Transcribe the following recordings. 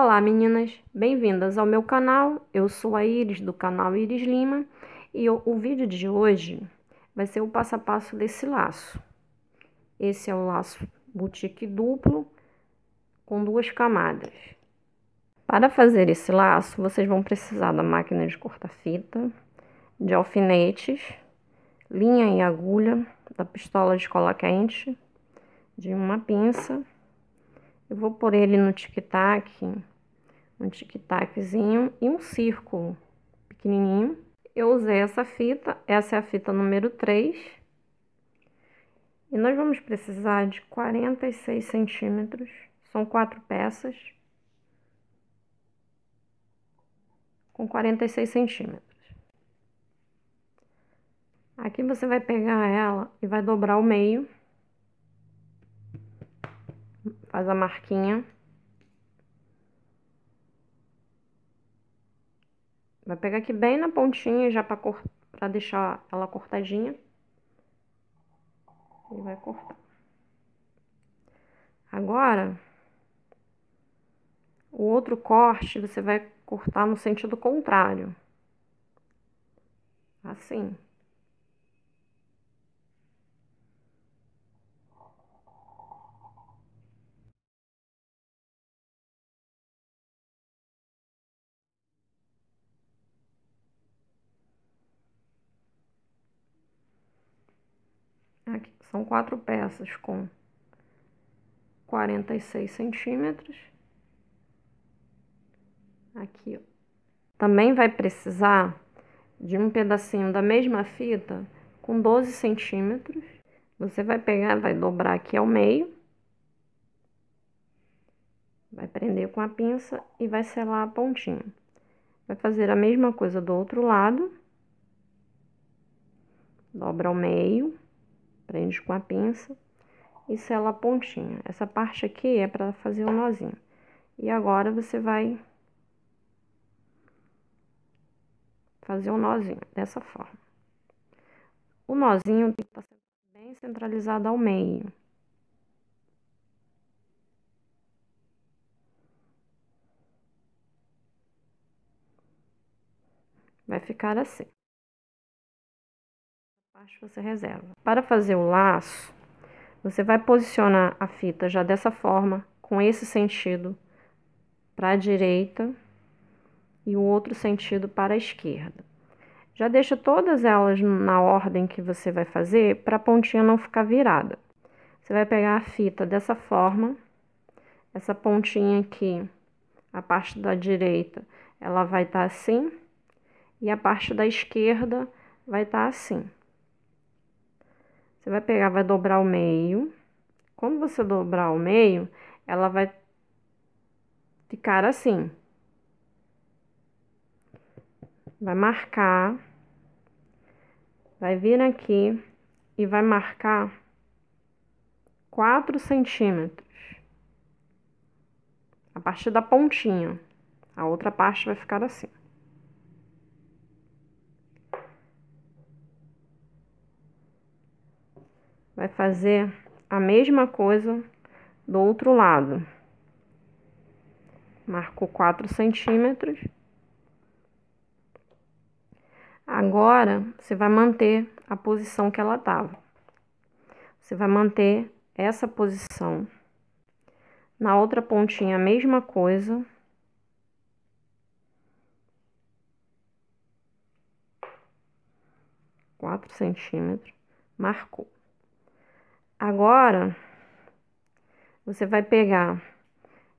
Olá meninas, bem-vindas ao meu canal. Eu sou a Iris do canal Iris Lima e o vídeo de hoje vai ser o passo a passo desse laço. Esse é o laço boutique duplo com duas camadas. Para fazer esse laço, vocês vão precisar da máquina de cortar fita, de alfinetes, linha e agulha, da pistola de cola quente, de uma pinça eu vou pôr ele no tic-tac, um tic-taczinho e um círculo pequenininho. Eu usei essa fita, essa é a fita número 3. E nós vamos precisar de 46 centímetros, são quatro peças. Com 46 centímetros. Aqui você vai pegar ela e vai dobrar o meio. Faz a marquinha. Vai pegar aqui bem na pontinha já pra, pra deixar ela cortadinha. E vai cortar. Agora, o outro corte você vai cortar no sentido contrário. Assim. São quatro peças com 46 centímetros. Aqui, ó. Também vai precisar de um pedacinho da mesma fita com 12 centímetros. Você vai pegar, vai dobrar aqui ao meio. Vai prender com a pinça e vai selar a pontinha. Vai fazer a mesma coisa do outro lado. Dobra ao meio prende com a pinça e sela a pontinha. Essa parte aqui é para fazer o um nozinho. E agora você vai fazer o um nozinho dessa forma. O nozinho tem que estar bem centralizado ao meio. Vai ficar assim você reserva. Para fazer o laço, você vai posicionar a fita já dessa forma, com esse sentido para a direita e o outro sentido para a esquerda. Já deixa todas elas na ordem que você vai fazer para a pontinha não ficar virada. Você vai pegar a fita dessa forma, essa pontinha aqui, a parte da direita, ela vai estar tá assim, e a parte da esquerda vai estar tá assim. Você vai pegar, vai dobrar o meio. Quando você dobrar o meio, ela vai ficar assim. Vai marcar. Vai vir aqui e vai marcar 4 centímetros. A partir da pontinha. A outra parte vai ficar assim. vai fazer a mesma coisa do outro lado. Marcou 4 centímetros. Agora, você vai manter a posição que ela estava. Você vai manter essa posição. Na outra pontinha, a mesma coisa. Quatro centímetros. Marcou. Agora, você vai pegar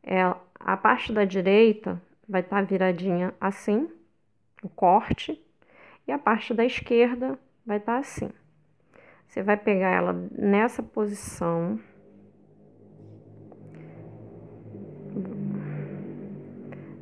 ela, é, a parte da direita, vai estar tá viradinha assim, o corte, e a parte da esquerda vai estar tá assim. Você vai pegar ela nessa posição.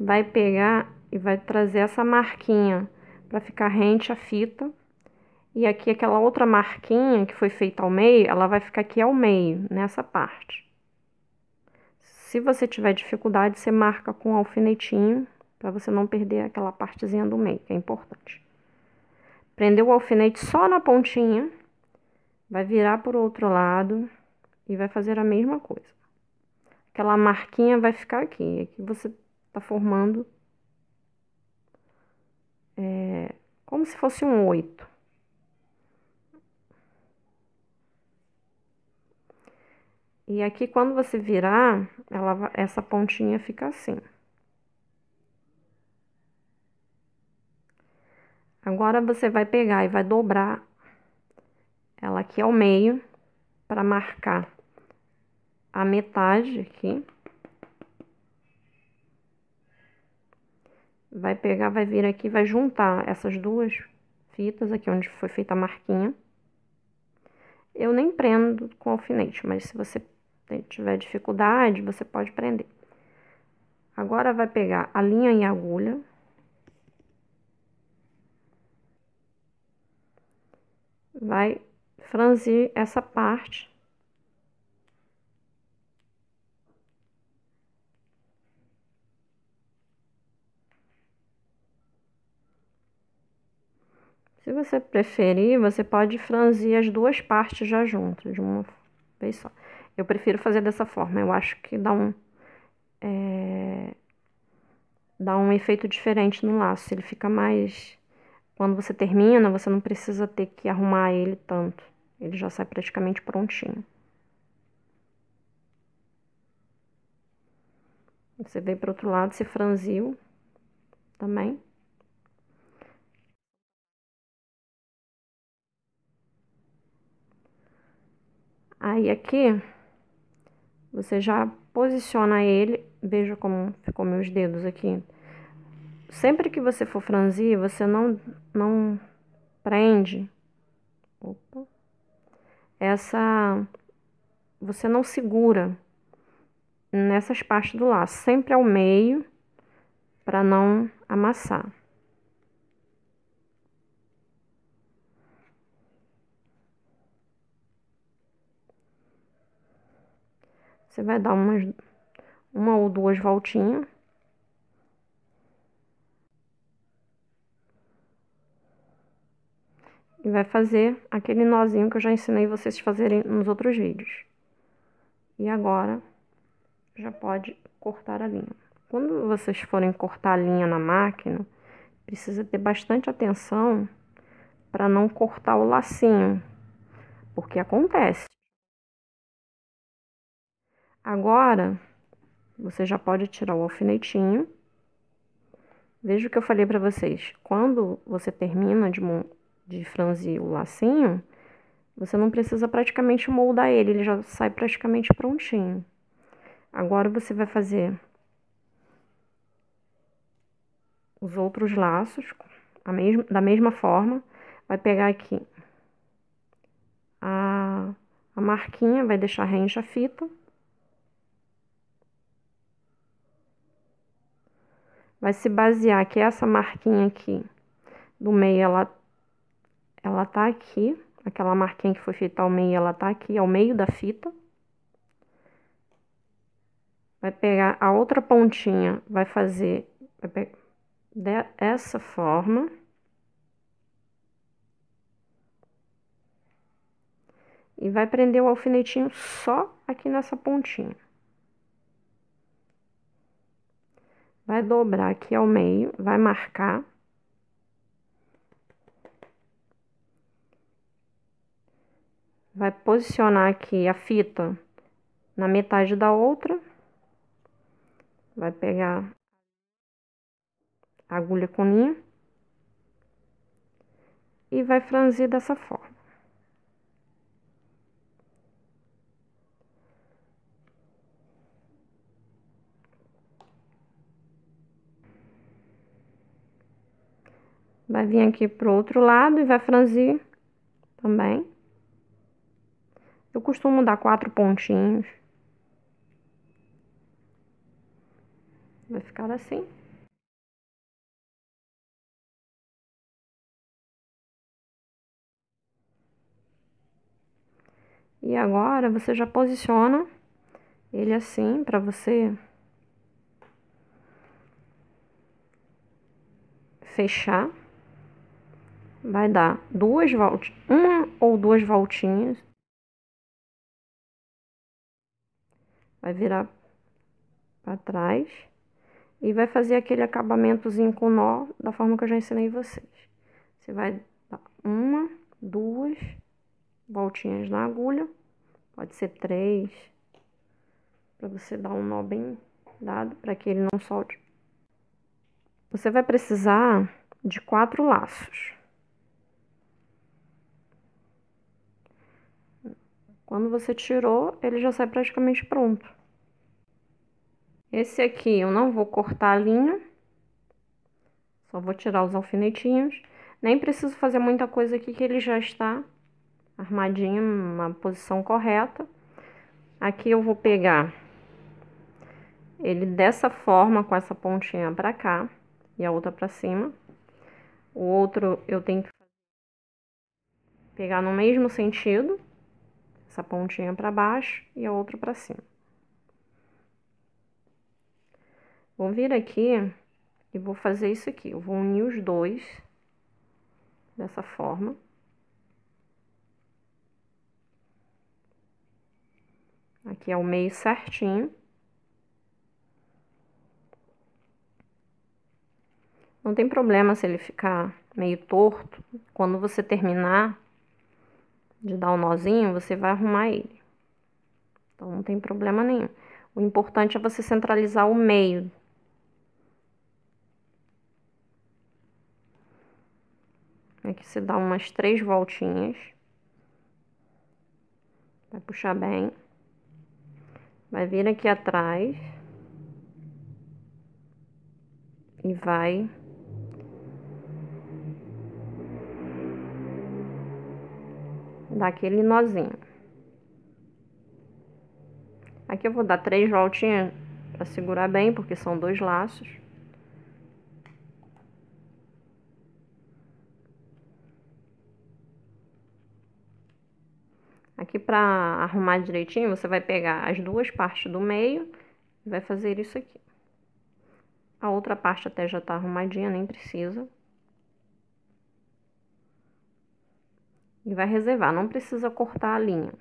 Vai pegar e vai trazer essa marquinha para ficar rente à fita. E aqui aquela outra marquinha que foi feita ao meio, ela vai ficar aqui ao meio, nessa parte. Se você tiver dificuldade, você marca com um alfinetinho, para você não perder aquela partezinha do meio, que é importante. Prendeu o alfinete só na pontinha, vai virar por outro lado e vai fazer a mesma coisa. Aquela marquinha vai ficar aqui, aqui é você tá formando é, como se fosse um oito. E aqui, quando você virar, ela, essa pontinha fica assim. Agora, você vai pegar e vai dobrar ela aqui ao meio para marcar a metade aqui. Vai pegar, vai vir aqui, vai juntar essas duas fitas aqui onde foi feita a marquinha. Eu nem prendo com alfinete, mas se você se tiver dificuldade, você pode prender. Agora vai pegar a linha e agulha. Vai franzir essa parte. Se você preferir, você pode franzir as duas partes já juntas, de uma vez só. Eu prefiro fazer dessa forma. Eu acho que dá um. É, dá um efeito diferente no laço. Ele fica mais. Quando você termina, você não precisa ter que arrumar ele tanto. Ele já sai praticamente prontinho. Você veio para outro lado, se franziu também. Aí aqui você já posiciona ele, veja como ficou meus dedos aqui. Sempre que você for franzir, você não, não prende opa, essa. Você não segura nessas partes do laço, sempre ao meio, para não amassar. Você vai dar umas uma ou duas voltinhas. E vai fazer aquele nozinho que eu já ensinei vocês fazerem nos outros vídeos. E agora, já pode cortar a linha. Quando vocês forem cortar a linha na máquina, precisa ter bastante atenção para não cortar o lacinho, porque acontece. Agora, você já pode tirar o alfinetinho. Veja o que eu falei para vocês. Quando você termina de, de franzir o lacinho, você não precisa praticamente moldar ele, ele já sai praticamente prontinho. Agora você vai fazer os outros laços da mesma forma. Vai pegar aqui a, a marquinha, vai deixar rente a fita. vai se basear que essa marquinha aqui do meio, ela, ela tá aqui. Aquela marquinha que foi feita ao meio, ela tá aqui, ao meio da fita. Vai pegar a outra pontinha, vai fazer vai dessa forma. E vai prender o alfinetinho só aqui nessa pontinha. vai dobrar aqui ao meio, vai marcar. Vai posicionar aqui a fita na metade da outra. Vai pegar agulha com linha. E vai franzir dessa forma. Vai vir aqui pro outro lado e vai franzir também. Eu costumo dar quatro pontinhos. Vai ficar assim. E agora você já posiciona ele assim para você fechar vai dar duas voltas, uma ou duas voltinhas. Vai virar para trás e vai fazer aquele acabamentozinho com nó da forma que eu já ensinei vocês. Você vai dar uma, duas voltinhas na agulha, pode ser três, para você dar um nó bem dado, para que ele não solte. Você vai precisar de quatro laços. Quando você tirou, ele já sai praticamente pronto. Esse aqui eu não vou cortar a linha, só vou tirar os alfinetinhos. Nem preciso fazer muita coisa aqui que ele já está armadinho na posição correta. Aqui eu vou pegar ele dessa forma, com essa pontinha pra cá e a outra pra cima. O outro eu tenho que pegar no mesmo sentido essa pontinha para baixo e a outra para cima. Vou vir aqui e vou fazer isso aqui. Eu vou unir os dois dessa forma. Aqui é o meio certinho. Não tem problema se ele ficar meio torto. Quando você terminar de dar um nozinho, você vai arrumar ele. Então não tem problema nenhum. O importante é você centralizar o meio. Aqui você dá umas três voltinhas. Vai puxar bem. Vai vir aqui atrás. E vai daquele nozinho. Aqui eu vou dar três voltinhas para segurar bem, porque são dois laços. Aqui para arrumar direitinho, você vai pegar as duas partes do meio e vai fazer isso aqui. A outra parte até já tá arrumadinha, nem precisa. E vai reservar, não precisa cortar a linha.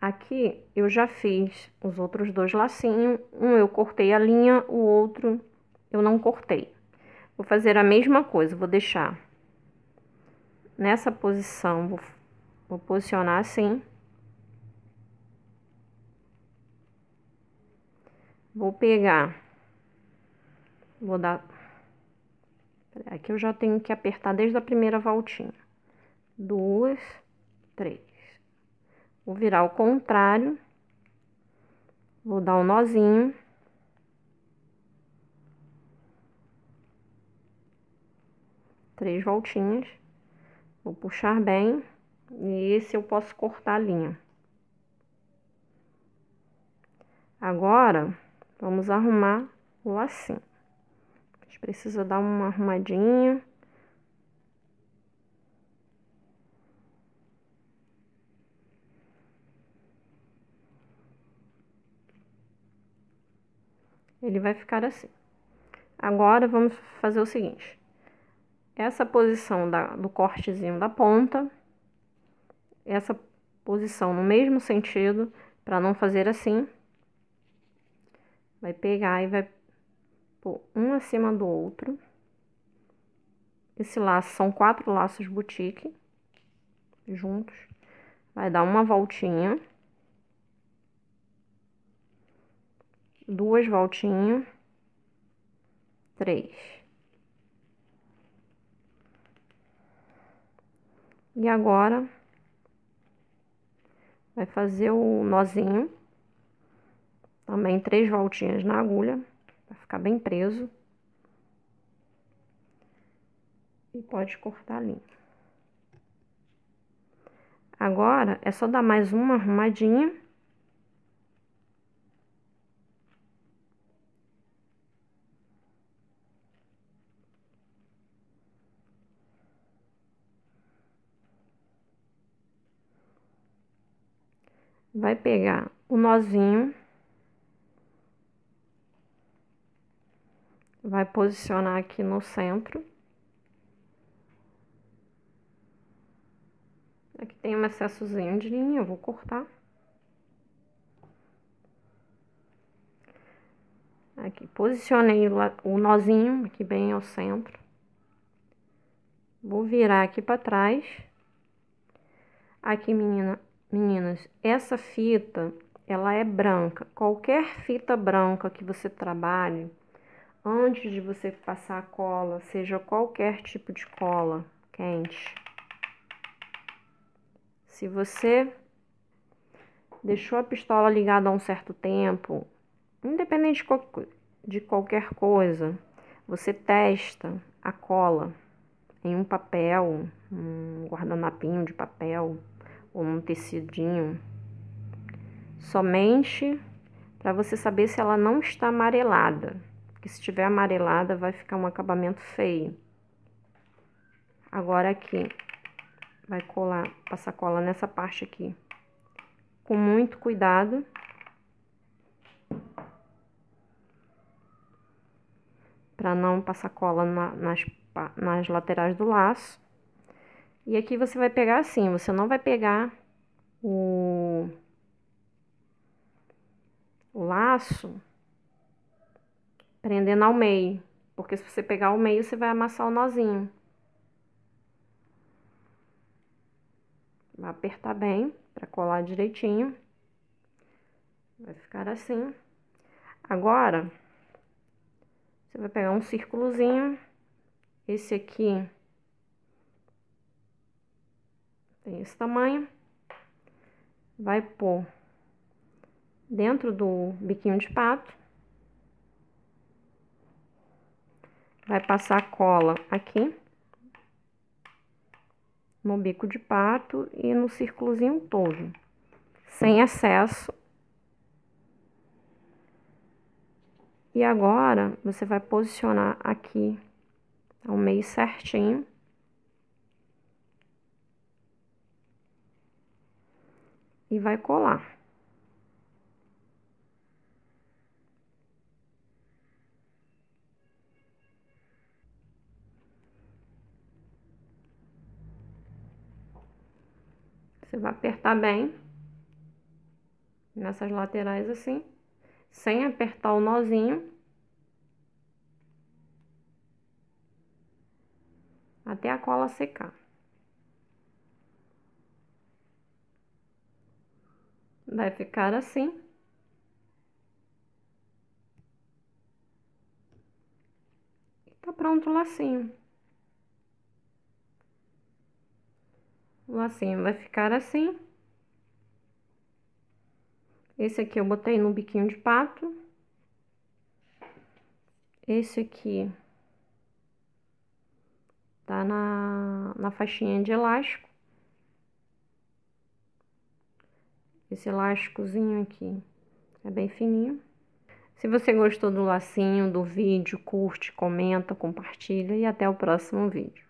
Aqui eu já fiz os outros dois lacinhos, um eu cortei a linha, o outro eu não cortei. Vou fazer a mesma coisa, vou deixar nessa posição, vou, vou posicionar assim. Vou pegar, vou dar ah, aqui eu já tenho que apertar desde a primeira voltinha. Duas, três. Vou virar o contrário. Vou dar um nozinho. Três voltinhas. Vou puxar bem. E esse eu posso cortar a linha. Agora, vamos arrumar o lacinho gente precisa dar uma arrumadinha. Ele vai ficar assim. Agora, vamos fazer o seguinte. Essa posição da, do cortezinho da ponta, essa posição no mesmo sentido, para não fazer assim, vai pegar e vai pôr tipo, um acima do outro. Esse laço são quatro laços boutique juntos. Vai dar uma voltinha. Duas voltinhas. Três. E agora, vai fazer o nozinho. Também três voltinhas na agulha ficar bem preso. E pode cortar a linha. Agora, é só dar mais uma arrumadinha. Vai pegar o nozinho. vai posicionar aqui no centro. Aqui tem um excessozinho de linha, eu vou cortar. Aqui, posicionei o nozinho aqui bem ao centro. Vou virar aqui para trás. Aqui, menina, meninas, essa fita, ela é branca. Qualquer fita branca que você trabalhe, antes de você passar a cola, seja qualquer tipo de cola quente. Se você deixou a pistola ligada há um certo tempo, independente de qualquer coisa, você testa a cola em um papel, um guardanapinho de papel ou um tecidinho, somente para você saber se ela não está amarelada se tiver amarelada vai ficar um acabamento feio. Agora aqui, vai colar, passar cola nessa parte aqui. Com muito cuidado. Pra não passar cola na, nas, nas laterais do laço. E aqui você vai pegar assim, você não vai pegar o, o laço prendendo ao meio, porque se você pegar o meio, você vai amassar o nozinho. Vai apertar bem para colar direitinho. Vai ficar assim. Agora, você vai pegar um círculozinho. Esse aqui tem esse tamanho. Vai pôr dentro do biquinho de pato. vai passar cola aqui no bico de pato e no círculozinho todo, sem excesso. E agora, você vai posicionar aqui ao meio certinho. E vai colar. Você vai apertar bem nessas laterais assim, sem apertar o nozinho. Até a cola secar. Vai ficar assim. tá pronto o lacinho. O assim, lacinho vai ficar assim. Esse aqui eu botei no biquinho de pato. Esse aqui tá na, na faixinha de elástico. Esse elásticozinho aqui é bem fininho. Se você gostou do lacinho, do vídeo, curte, comenta, compartilha e até o próximo vídeo.